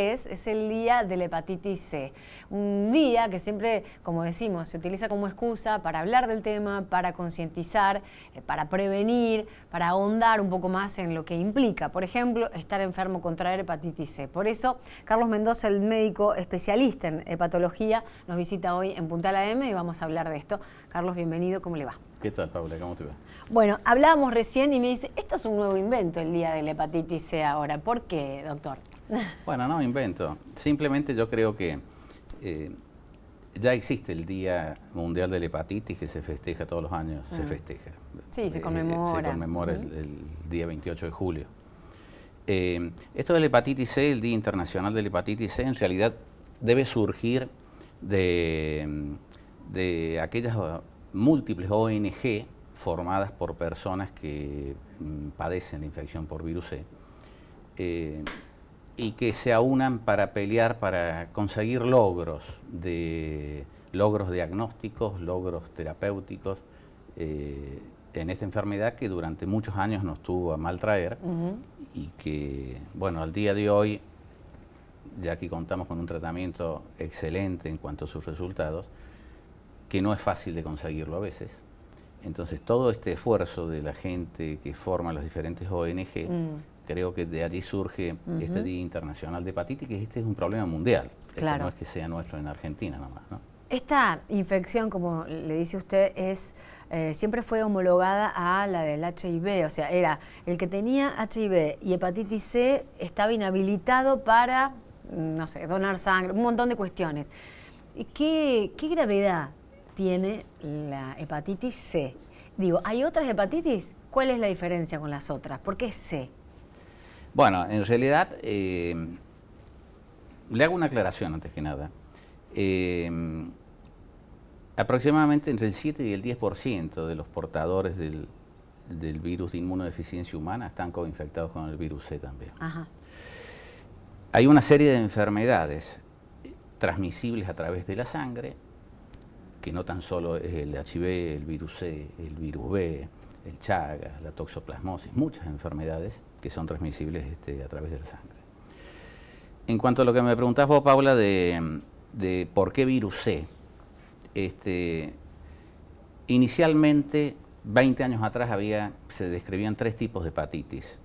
Es, el día de la hepatitis C. Un día que siempre, como decimos, se utiliza como excusa para hablar del tema, para concientizar, eh, para prevenir, para ahondar un poco más en lo que implica, por ejemplo, estar enfermo, contraer hepatitis C. Por eso, Carlos Mendoza, el médico especialista en hepatología, nos visita hoy en Punta la M y vamos a hablar de esto. Carlos, bienvenido, ¿cómo le va? ¿Qué tal, Paula? ¿Cómo te va? Bueno, hablábamos recién y me dice, esto es un nuevo invento el día de la hepatitis C ahora. ¿Por qué, doctor? Bueno, no invento. Simplemente yo creo que eh, ya existe el Día Mundial de la Hepatitis que se festeja todos los años, se ah. festeja. Sí, se eh, conmemora. Se conmemora el, día 28 de julio. Eh, esto de la hepatitis C, el Día Internacional de la Hepatitis C, en realidad debe surgir de, aquellas múltiples ONG formadas por personas que mm, padecen la infección por virus C y que se aunan para pelear, para conseguir logros, de, logros diagnósticos, logros terapéuticos eh, en esta enfermedad que durante muchos años nos tuvo a maltraer y que, bueno, al día de hoy, ya que contamos con un tratamiento excelente en cuanto a sus resultados, que no es fácil de conseguirlo a veces. Entonces todo este esfuerzo de la gente que forma las diferentes ONG mm creo que de allí surge este Día Internacional de Hepatitis, que este es un problema mundial. Este claro. no es que sea nuestro en Argentina nomás, ¿no? Esta infección, como le dice usted, es eh, siempre fue homologada a la del HIV, o sea, era el que tenía HIV y hepatitis C estaba inhabilitado para, mm, no sé, donar sangre, un montón de cuestiones. ¿Qué, qué gravedad tiene la hepatitis C? Digo, ¿hay otras hepatitis? ¿Cuál es la diferencia con las otras? ¿Por qué C? Bueno, en realidad, eh, le hago una aclaración antes que nada. Eh, aproximadamente entre el 7 y el 10% de los portadores del, virus de inmunodeficiencia humana están coinfectados con el virus C también. Hay una serie de enfermedades eh, transmisibles a través de la sangre, que no tan solo el HIV, el virus C, el virus B, el Chagas, la toxoplasmosis, muchas enfermedades, que son transmisibles este, a través de la sangre. En cuanto a lo que me preguntás vos, Paula, de, por qué virus C, este, inicialmente, 20 años atrás, había, se describían tres tipos de hepatitis.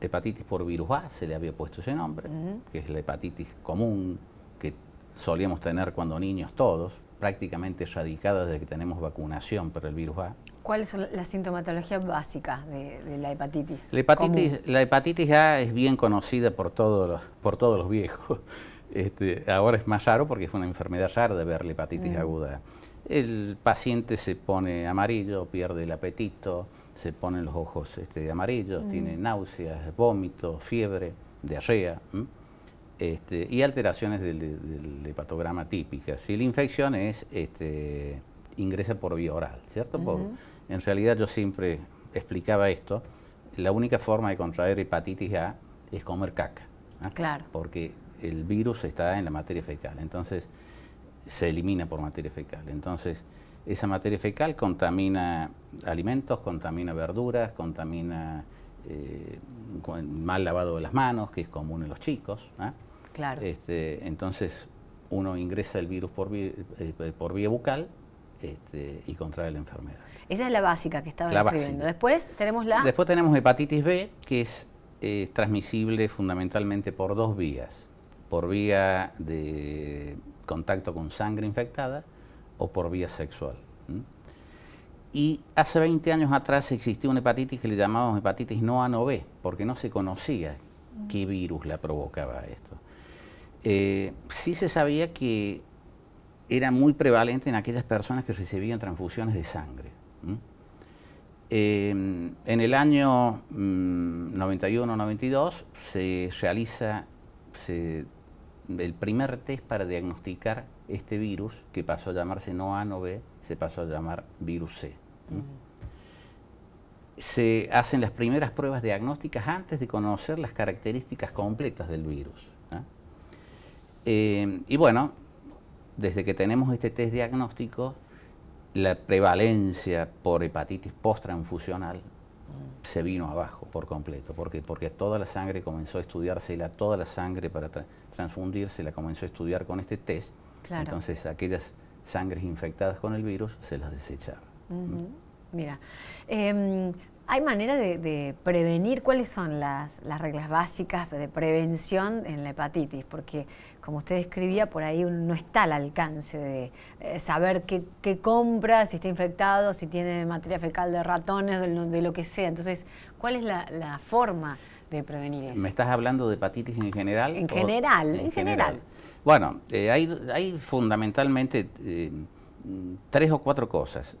Hepatitis por virus A, se le había puesto ese nombre, que es la hepatitis común que solíamos tener cuando niños todos, prácticamente erradicada desde que tenemos vacunación para el virus A. ¿Cuáles son las sintomatologías básicas de, la hepatitis? La hepatitis, la hepatitis A es bien conocida por todos los, por todos los viejos. Este, ahora es más raro porque es una enfermedad rara de ver la hepatitis mm. aguda. El paciente se pone amarillo, pierde el apetito, se ponen los ojos este, amarillos, mm. tiene náuseas, vómitos, fiebre, diarrea este, y alteraciones del, hepatograma típicas. Si la infección es, este, ingresa por vía oral, ¿cierto? En realidad yo siempre explicaba esto, la única forma de contraer hepatitis A es comer caca. ¿ah? Claro. Porque el virus está en la materia fecal, entonces se elimina por materia fecal. Entonces, esa materia fecal contamina alimentos, contamina verduras, contamina eh, mal lavado de las manos, que es común en los chicos. ¿ah? Claro. Este, entonces, uno ingresa el virus por eh, vía bucal este, y contra la enfermedad. Esa es la básica que estaba describiendo. Después tenemos la... Después tenemos hepatitis B, que es transmisible fundamentalmente por dos vías. Por vía de contacto con sangre infectada o por vía sexual. Y hace 20 años atrás existía una hepatitis que le llamábamos hepatitis no A no B, porque no se conocía qué virus la provocaba esto. Eh, sí se sabía que era muy prevalente en aquellas personas que recibían transfusiones de sangre. Em, en el año 91-92 mm, se realiza el primer test para diagnosticar este virus, que pasó a llamarse no A, no B, se pasó a llamar virus C. Se hacen las primeras pruebas diagnósticas antes de conocer las características completas del virus. Em, y bueno, desde que tenemos este test diagnóstico, la prevalencia por hepatitis post-transfusional se vino abajo por completo, porque, porque toda la sangre comenzó a estudiársela, toda la sangre para transfundirse la comenzó a estudiar con este test, entonces aquellas sangres infectadas con el virus se las desecharon. Mira, em, ¿Hay manera de, prevenir? ¿Cuáles son las, reglas básicas de prevención en la hepatitis? Porque, como usted escribía, por ahí no está al alcance de eh, saber qué, compra, si está infectado, si tiene materia fecal de ratones, de, lo que sea. Entonces, ¿cuál es la, forma de prevenir eso? ¿Me estás hablando de hepatitis en general? En general, en, general. Bueno, eh, hay, fundamentalmente eh, tres o cuatro cosas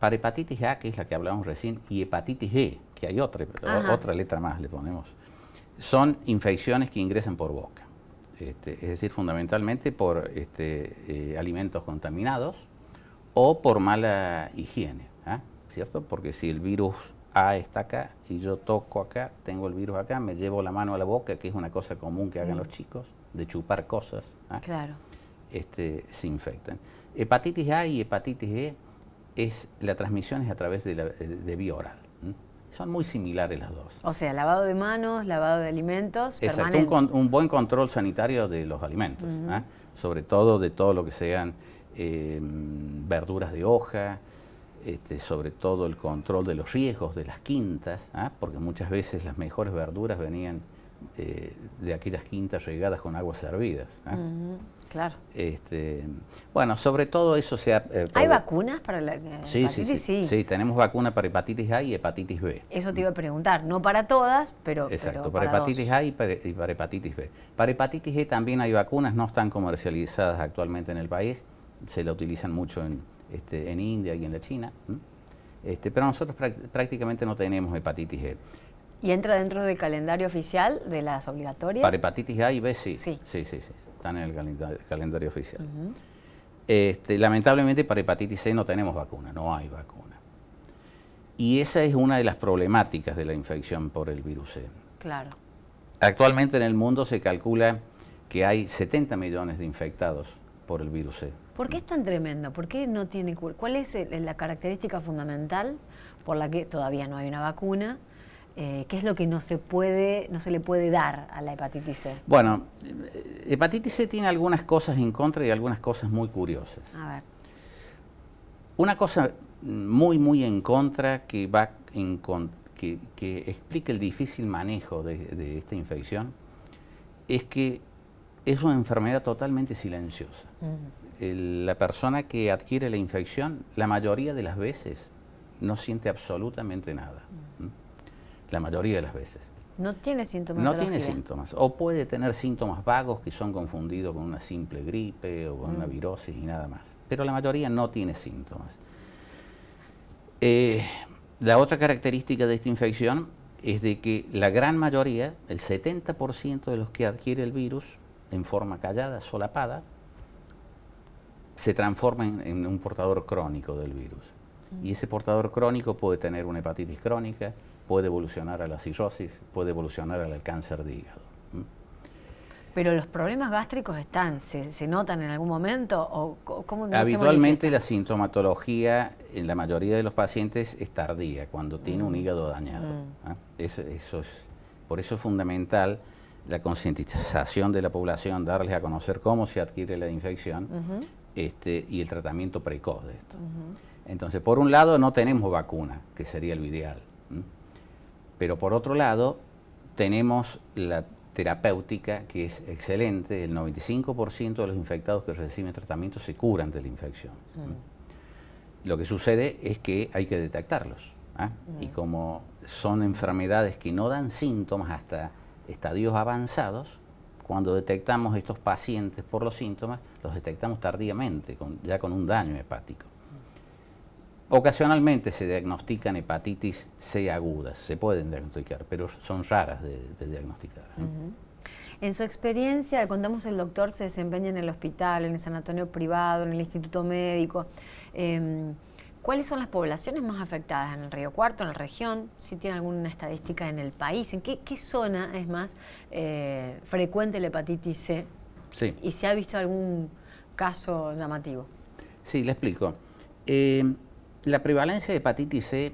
para hepatitis A, que es la que hablábamos recién, y hepatitis E, que hay otra, otra letra más le ponemos, son infecciones que ingresan por boca. Este, es decir, fundamentalmente por este, eh, alimentos contaminados o por mala higiene, ¿ah? ¿cierto? Porque si el virus A está acá y yo toco acá, tengo el virus acá, me llevo la mano a la boca, que es una cosa común que hagan mm. los chicos, de chupar cosas, ¿ah? claro. Este, se infectan. Hepatitis A y hepatitis E es, la transmisión es a través de, eh, vía oral. Son muy similares las dos. O sea, lavado de manos, lavado de alimentos. Exacto, un, buen control sanitario de los alimentos, ¿ah? sobre todo de todo lo que sean em, verduras de hoja, este, sobre todo el control de los riesgos de las quintas, ¿ah? porque muchas veces las mejores verduras venían eh, de aquellas quintas regadas con aguas hervidas. ¿ah? Claro. Este, bueno, sobre todo eso sea eh, ¿Hay vacunas para la eh, sí, hepatitis? Sí, sí, sí, tenemos vacuna para hepatitis A y hepatitis B. Eso te iba a preguntar, no para todas, pero Exacto, para, para, hepatitis A y para, hepatitis B. Para hepatitis E también hay vacunas, no están comercializadas actualmente en el país, se la utilizan mucho en, este, India y en la China, este, pero nosotros prácticamente no tenemos hepatitis E. ¿Y entra dentro del calendario oficial de las obligatorias? Para hepatitis A y B Sí, sí, sí. sí están en el calendario oficial. Este, lamentablemente para hepatitis C no tenemos vacuna, no hay vacuna. Y esa es una de las problemáticas de la infección por el virus C. Claro. Actualmente en el mundo se calcula que hay 70 millones de infectados por el virus C. ¿Por qué es tan tremendo? ¿Por qué no tiene cura? ¿Cuál es la característica fundamental por la que todavía no hay una vacuna? Eh, ¿Qué es lo que no se puede, no se le puede dar a la hepatitis C? Bueno, hepatitis C tiene algunas cosas en contra y algunas cosas muy curiosas. A ver. Una cosa muy, muy en contra que va explica el difícil manejo de, esta infección es que es una enfermedad totalmente silenciosa. la persona que adquiere la infección, la mayoría de las veces, no siente absolutamente nada. La mayoría de las veces. No tiene síntomas. No tiene síntomas. O puede tener síntomas vagos que son confundidos con una simple gripe o con una mm. virosis y nada más. Pero la mayoría no tiene síntomas. Eh, la otra característica de esta infección es de que la gran mayoría, el 70% de los que adquiere el virus en forma callada, solapada, se transforma en, un portador crónico del virus. Mm. Y ese portador crónico puede tener una hepatitis crónica, puede evolucionar a la cirrosis, puede evolucionar al cáncer de hígado. Pero los problemas gástricos están, ¿se, notan en algún momento? O, ¿cómo Habitualmente la sintomatología en la mayoría de los pacientes es tardía, cuando tiene un mm. hígado dañado. Mm. ¿ah? Eso, es, por eso es fundamental la concientización de la población, darles a conocer cómo se adquiere la infección este, y el tratamiento precoz de esto. Entonces, por un lado, no tenemos vacuna, que sería lo ideal. Pero por otro lado, tenemos la terapéutica que es excelente, el 95% de los infectados que reciben tratamiento se curan de la infección. Mm. Lo que sucede es que hay que detectarlos. ¿ah? Y mm. como son enfermedades que no dan síntomas hasta estadios avanzados, cuando detectamos estos pacientes por los síntomas, los detectamos tardíamente, ya con un daño hepático. Ocasionalmente se diagnostican hepatitis C agudas, se pueden diagnosticar, pero son raras de, diagnosticar. ¿eh? En su experiencia, contamos el doctor se desempeña en el hospital, en el sanatorio privado, en el instituto médico. Em, ¿Cuáles son las poblaciones más afectadas en el Río Cuarto, en la región? Si tiene alguna estadística en el país, ¿en qué, zona es más eh, frecuente la hepatitis C? Sí. ¿Y si ha visto algún caso llamativo? Sí, le explico. Eh, la prevalencia de hepatitis C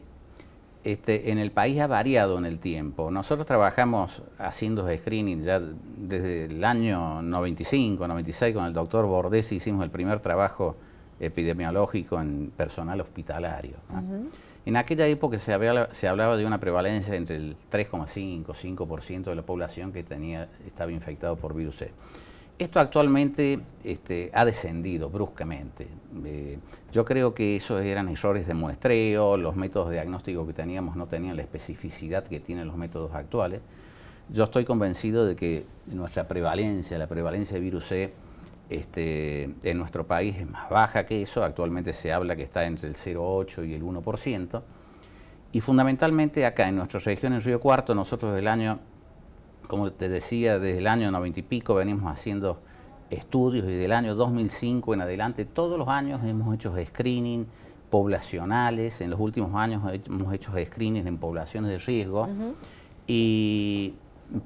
este, en el país ha variado en el tiempo. Nosotros trabajamos haciendo screening ya desde el año 95, 96, con el doctor Bordes hicimos el primer trabajo epidemiológico en personal hospitalario. En aquella época se hablaba, de una prevalencia entre el 3,5 5% de la población que tenía, estaba infectado por virus C. Esto actualmente este, ha descendido bruscamente. Eh, yo creo que esos eran errores de muestreo, los métodos de diagnóstico que teníamos no tenían la especificidad que tienen los métodos actuales. Yo estoy convencido de que nuestra prevalencia, la prevalencia de virus C este, en nuestro país es más baja que eso. Actualmente se habla que está entre el 0,8 y el 1%. Y fundamentalmente acá en nuestra región, en Río Cuarto, nosotros del año como te decía, desde el año 90 y pico venimos haciendo estudios y del año 2005 en adelante, todos los años hemos hecho screening poblacionales, en los últimos años hemos hecho screening en poblaciones de riesgo y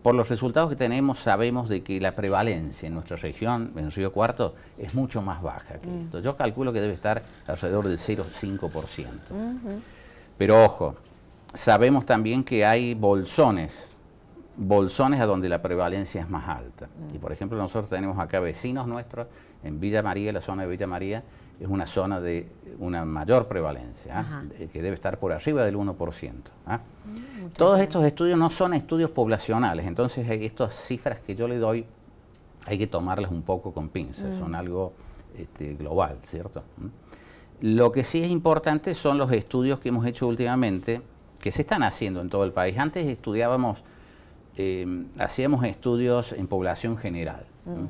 por los resultados que tenemos sabemos de que la prevalencia en nuestra región, en Río Cuarto, es mucho más baja que mm. esto. Yo calculo que debe estar alrededor del 0,5%. Pero ojo, sabemos también que hay bolsones bolsones a donde la prevalencia es más alta. Y por ejemplo, nosotros tenemos acá vecinos nuestros en Villa María, la zona de Villa María es una zona de una mayor prevalencia, ¿ah? eh, que debe estar por arriba del 1%. ¿ah? Mm, Todos estos estudios no son estudios poblacionales, entonces estas cifras que yo le doy hay que tomarlas un poco con pinzas, son mm. algo este, global, ¿cierto? ¿Mm? Lo que sí es importante son los estudios que hemos hecho últimamente, que se están haciendo en todo el país. Antes estudiábamos Em, hacíamos estudios en población general. Mm.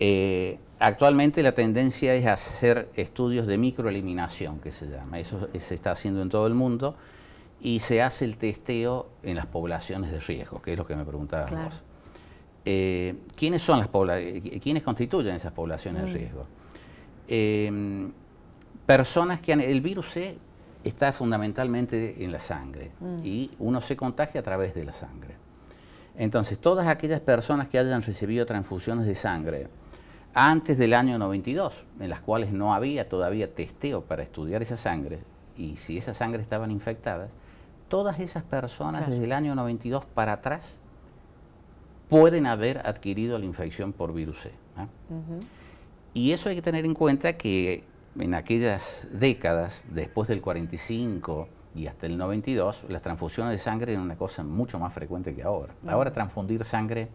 Eh, actualmente la tendencia es hacer estudios de microeliminación, que se llama. Eso se está haciendo en todo el mundo y se hace el testeo en las poblaciones de riesgo, que es lo que me preguntabas eh, ¿quiénes, son las eh, ¿Quiénes constituyen esas poblaciones de mm. riesgo? Em, personas que han, el virus está fundamentalmente en la sangre mm. y uno se contagia a través de la sangre. Entonces, todas aquellas personas que hayan recibido transfusiones de sangre antes del año 92, en las cuales no había todavía testeo para estudiar esa sangre, y si esa sangre estaban infectadas, todas esas personas desde el año 92 para atrás pueden haber adquirido la infección por virus C. Y eso hay que tener en cuenta que en aquellas décadas, después del 45, y hasta el 92, las transfusiones de sangre eran una cosa mucho más frecuente que ahora. Ahora transfundir sangre,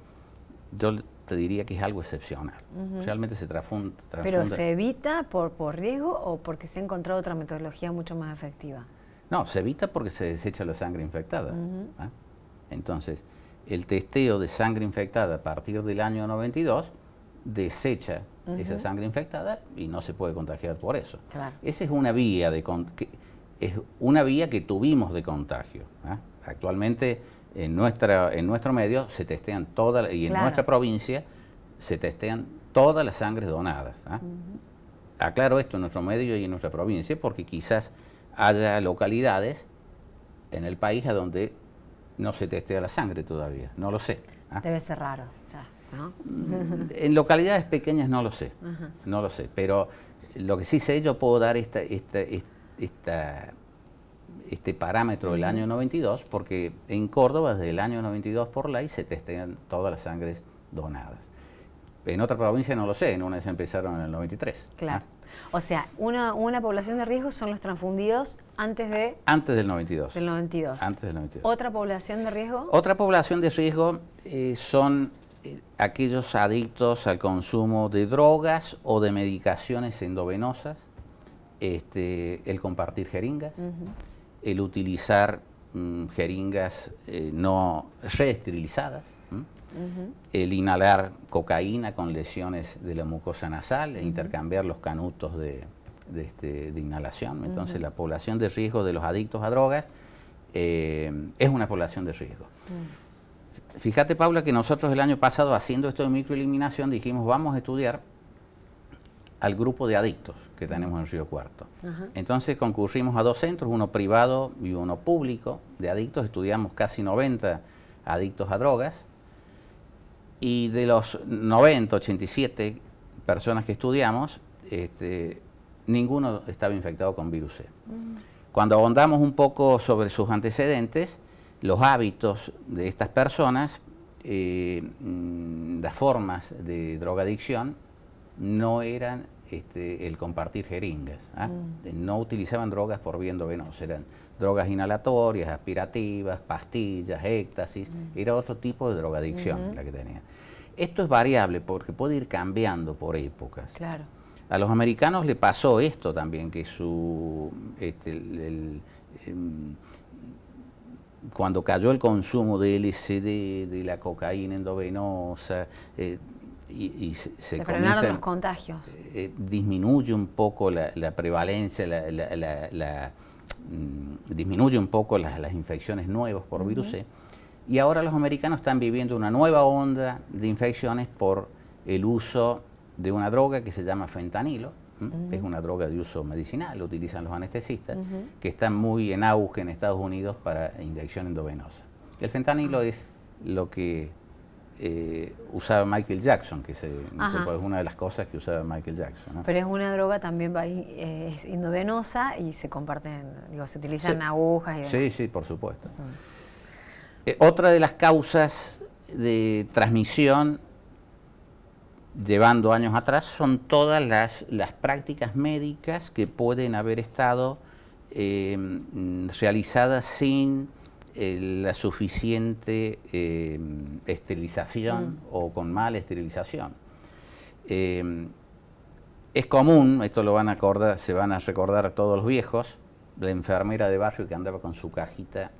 yo te diría que es algo excepcional. Realmente se transfunde, ¿Pero se evita por, por riesgo o porque se ha encontrado otra metodología mucho más efectiva? No, se evita porque se desecha la sangre infectada. ¿ah? Entonces, el testeo de sangre infectada a partir del año 92 desecha esa sangre infectada y no se puede contagiar por eso. Esa es una vía de es una vía que tuvimos de contagio. ¿ah? Actualmente en, nuestra, en nuestro medio se testean todas, y en nuestra provincia se testean todas las sangres donadas. ¿ah? Aclaro esto en nuestro medio y en nuestra provincia porque quizás haya localidades en el país a donde no se testea la sangre todavía, no lo sé. ¿ah? Debe ser raro. ¿no? Mm, en localidades pequeñas no lo sé, no lo sé, pero lo que sí sé yo puedo dar esta, esta, esta este parámetro del año 92, porque en Córdoba desde el año 92 por ley se testean todas las sangres donadas. En otra provincia no lo sé, en una se empezaron en el 93. Claro. O sea, una, población de riesgo son los transfundidos antes de... Antes del 92. Del 92. Antes del 92. ¿Otra población de riesgo? Otra población de riesgo eh, son eh, aquellos adictos al consumo de drogas o de medicaciones endovenosas este, el compartir jeringas, el utilizar mm, jeringas eh, no reesterilizadas, el inhalar cocaína con lesiones de la mucosa nasal, e intercambiar los canutos de, este, inhalación. Entonces la población de riesgo de los adictos a drogas eh, es una población de riesgo. Fíjate, Paula, que nosotros el año pasado, haciendo esto de microeliminación, dijimos, vamos a estudiar al grupo de adictos que tenemos en Río Cuarto. Entonces concurrimos a dos centros, uno privado y uno público de adictos. Estudiamos casi 90 adictos a drogas. Y de los 90, 87 personas que estudiamos, este, ninguno estaba infectado con virus C. Mm. Cuando ahondamos un poco sobre sus antecedentes, los hábitos de estas personas, eh, mm, las formas de drogadicción, no eran este, el compartir jeringas. ¿ah? Mm. No utilizaban drogas por vía endovenosa, eran drogas inhalatorias, aspirativas, pastillas, éxtasis, mm. era otro tipo de drogadicción la que tenían. Esto es variable porque puede ir cambiando por épocas. Claro. A los americanos le pasó esto también, que su este, em, cuando cayó el consumo de LSD, de la cocaína endovenosa, eh, se, frenaron los contagios. Eh, eh, disminuye un poco la, prevalencia, mm, disminuye un poco las, infecciones nuevas por virus C. E. Y ahora los americanos están viviendo una nueva onda de infecciones por el uso de una droga que se llama fentanilo. que Es una droga de uso medicinal, lo utilizan los anestesistas, que está muy en auge en Estados Unidos para inyección endovenosa. El fentanilo es lo que eh, usaba Michael Jackson, que se, es una de las cosas que usaba Michael Jackson. Pero es una droga también eh, es indovenosa y se comparten, digo, se utilizan agujas y Sí, sí, por supuesto. Mm. Eh, otra de las causas de transmisión, llevando años atrás, son todas las prácticas médicas que pueden haber estado eh, realizadas sin eh, la suficiente eh, esterilización mm. o con mala esterilización. Eh, es común, esto lo van a acordar, se van a recordar todos los viejos, la enfermera de barrio que andaba con su cajita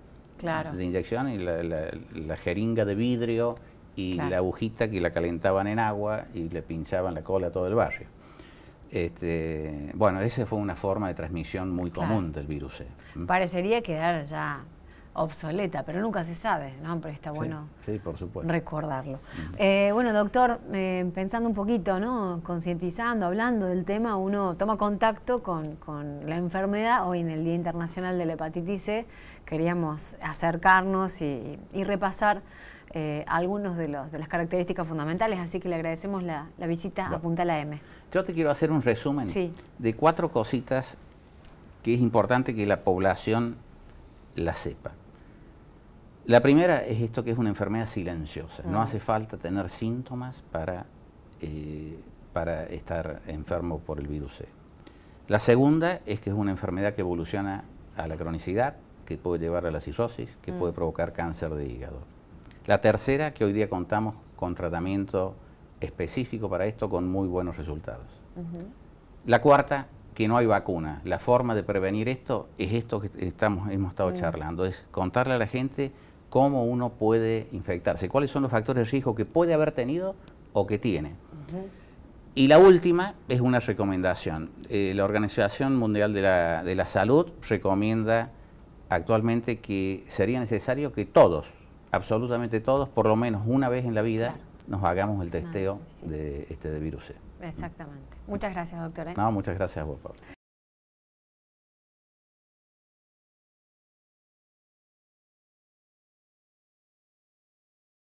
de inyección y la, jeringa de vidrio y la agujita que la calentaban en agua y le pinchaban la cola a todo el barrio. Este, bueno, esa fue una forma de transmisión muy común del virus. C. ¿Mm? Parecería quedar ya obsoleta, pero nunca se sabe, ¿no? Pero está bueno sí, por supuesto. recordarlo. Eh, bueno, doctor, eh, pensando un poquito, ¿no? Concientizando, hablando del tema, uno toma contacto con, la enfermedad. Hoy en el Día Internacional de la Hepatitis C queríamos acercarnos y, repasar eh, algunas de, los, de las características fundamentales, así que le agradecemos la, visita a Punta La M. Yo te quiero hacer un resumen de cuatro cositas que es importante que la población la sepa. La primera es esto que es una enfermedad silenciosa. No ah. hace falta tener síntomas para, eh, para estar enfermo por el virus C. La segunda es que es una enfermedad que evoluciona a la cronicidad, que puede llevar a la cirrosis, que puede mm. provocar cáncer de hígado. La tercera, que hoy día contamos con tratamiento específico para esto con muy buenos resultados. La cuarta, que no hay vacuna. La forma de prevenir esto es esto que estamos, hemos estado mm. charlando, es contarle a la gente cómo uno puede infectarse, cuáles son los factores de riesgo que puede haber tenido o que tiene. Y la última es una recomendación. Eh, la Organización Mundial de la, de la, Salud recomienda actualmente que sería necesario que todos, absolutamente todos, por lo menos una vez en la vida, nos hagamos el ah, testeo de este de virus. Exactamente. Muchas gracias, doctora. No, muchas gracias a vos, Pablo.